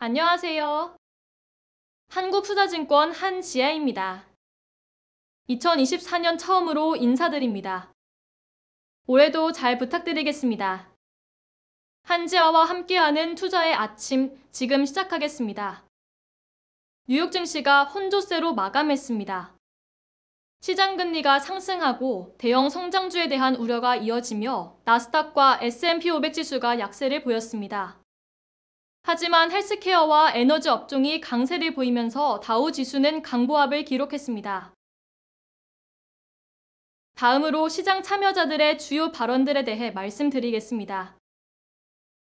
안녕하세요. 한국투자증권 한지아입니다. 2024년 처음으로 인사드립니다. 올해도 잘 부탁드리겠습니다. 한지아와 함께하는 투자의 아침 지금 시작하겠습니다. 뉴욕 증시가 혼조세로 마감했습니다. 시장 금리가 상승하고 대형 성장주에 대한 우려가 이어지며 나스닥과 S&P 500 지수가 약세를 보였습니다. 하지만 헬스케어와 에너지 업종이 강세를 보이면서 다우 지수는 강보합을 기록했습니다. 다음으로 시장 참여자들의 주요 발언들에 대해 말씀드리겠습니다.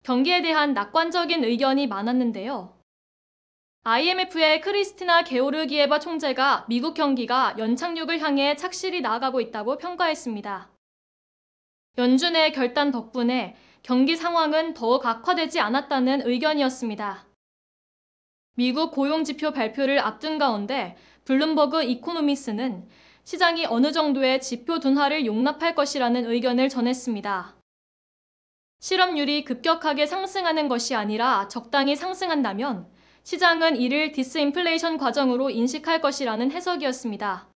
경기에 대한 낙관적인 의견이 많았는데요. IMF의 크리스티나 게오르기에바 총재가 미국 경기가 연착륙을 향해 착실히 나아가고 있다고 평가했습니다. 연준의 결단 덕분에 경기 상황은 더욱 악화되지 않았다는 의견이었습니다. 미국 고용지표 발표를 앞둔 가운데 블룸버그 이코노미스는 시장이 어느 정도의 지표 둔화를 용납할 것이라는 의견을 전했습니다. 실업률이 급격하게 상승하는 것이 아니라 적당히 상승한다면 시장은 이를 디스인플레이션 과정으로 인식할 것이라는 해석이었습니다.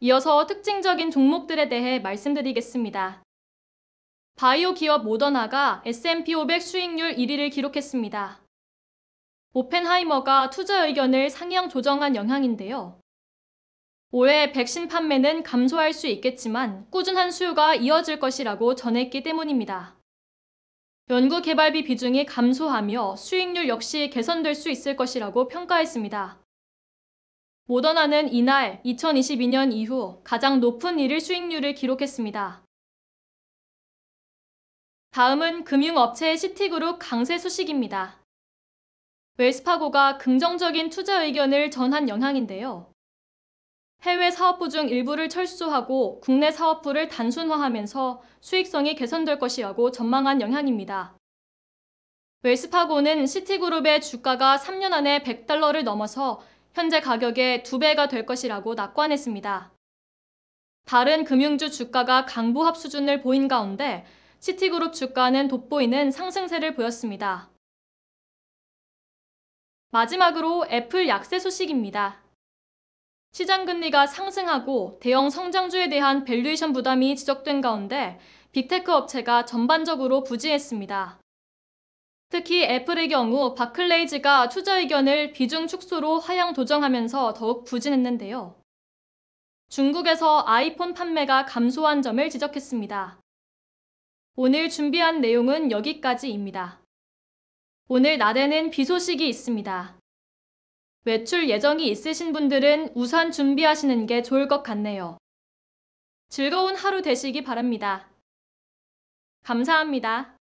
이어서 특징적인 종목들에 대해 말씀드리겠습니다. 바이오 기업 모더나가 S&P 500 수익률 1위를 기록했습니다. 오펜하이머가 투자 의견을 상향 조정한 영향인데요. 올해 백신 판매는 감소할 수 있겠지만 꾸준한 수요가 이어질 것이라고 전했기 때문입니다. 연구 개발비 비중이 감소하며 수익률 역시 개선될 수 있을 것이라고 평가했습니다. 모더나는 이날 2022년 이후 가장 높은 일일 수익률을 기록했습니다. 다음은 금융업체 의 시티그룹 강세 소식입니다. 웰스파고가 긍정적인 투자 의견을 전한 영향인데요. 해외 사업부 중 일부를 철수하고 국내 사업부를 단순화하면서 수익성이 개선될 것이라고 전망한 영향입니다. 웰스파고는 시티그룹의 주가가 3년 안에 100달러를 넘어서 현재 가격의 2배가 될 것이라고 낙관했습니다. 다른 금융주 주가가 강보합 수준을 보인 가운데 시티그룹 주가는 돋보이는 상승세를 보였습니다. 마지막으로 애플 약세 소식입니다. 시장 금리가 상승하고 대형 성장주에 대한 밸류에이션 부담이 지적된 가운데 빅테크 업체가 전반적으로 부진했습니다. 특히 애플의 경우 바클레이즈가 투자 의견을 비중 축소로 하향 조정하면서 더욱 부진했는데요. 중국에서 아이폰 판매가 감소한 점을 지적했습니다. 오늘 준비한 내용은 여기까지입니다. 오늘 낮에는 비 소식이 있습니다. 외출 예정이 있으신 분들은 우산 준비하시는 게 좋을 것 같네요. 즐거운 하루 되시기 바랍니다. 감사합니다.